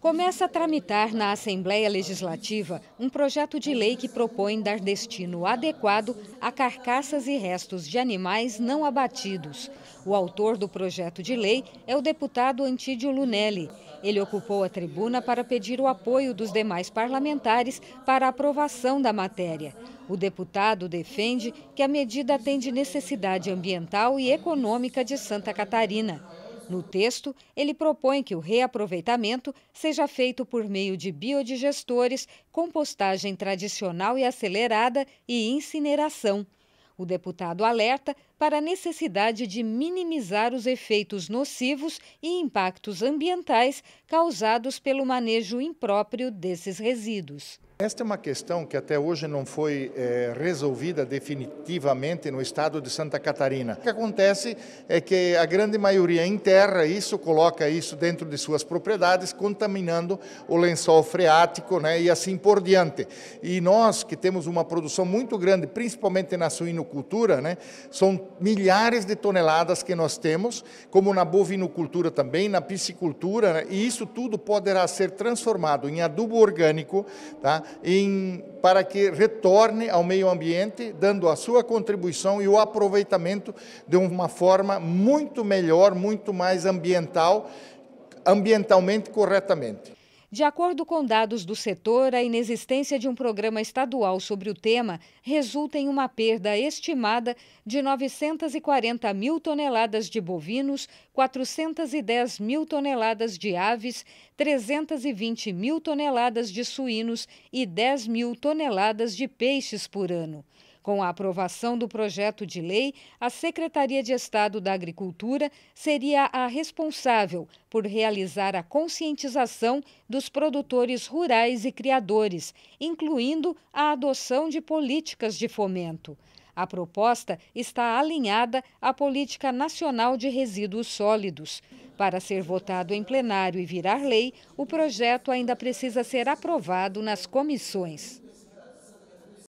Começa a tramitar na Assembleia Legislativa um projeto de lei que propõe dar destino adequado a carcaças e restos de animais não abatidos. O autor do projeto de lei é o deputado Antídio Lunelli. Ele ocupou a tribuna para pedir o apoio dos demais parlamentares para a aprovação da matéria. O deputado defende que a medida atende necessidade ambiental e econômica de Santa Catarina. No texto, ele propõe que o reaproveitamento seja feito por meio de biodigestores, compostagem tradicional e acelerada e incineração. O deputado alerta para a necessidade de minimizar os efeitos nocivos e impactos ambientais causados pelo manejo impróprio desses resíduos. Esta é uma questão que até hoje não foi é, resolvida definitivamente no estado de Santa Catarina. O que acontece é que a grande maioria enterra isso, coloca isso dentro de suas propriedades, contaminando o lençol freático né, e assim por diante. E nós, que temos uma produção muito grande, principalmente na suinocultura, né, são milhares de toneladas que nós temos, como na bovinocultura também, na piscicultura, né, e isso tudo poderá ser transformado em adubo orgânico, tá? em, para que retorne ao meio ambiente, dando a sua contribuição e o aproveitamento de uma forma muito melhor, muito mais ambiental, ambientalmente corretamente. De acordo com dados do setor, a inexistência de um programa estadual sobre o tema resulta em uma perda estimada de 940 mil toneladas de bovinos, 410 mil toneladas de aves, 320 mil toneladas de suínos e 10 mil toneladas de peixes por ano. Com a aprovação do projeto de lei, a Secretaria de Estado da Agricultura seria a responsável por realizar a conscientização dos produtores rurais e criadores, incluindo a adoção de políticas de fomento. A proposta está alinhada à Política Nacional de Resíduos Sólidos. Para ser votado em plenário e virar lei, o projeto ainda precisa ser aprovado nas comissões.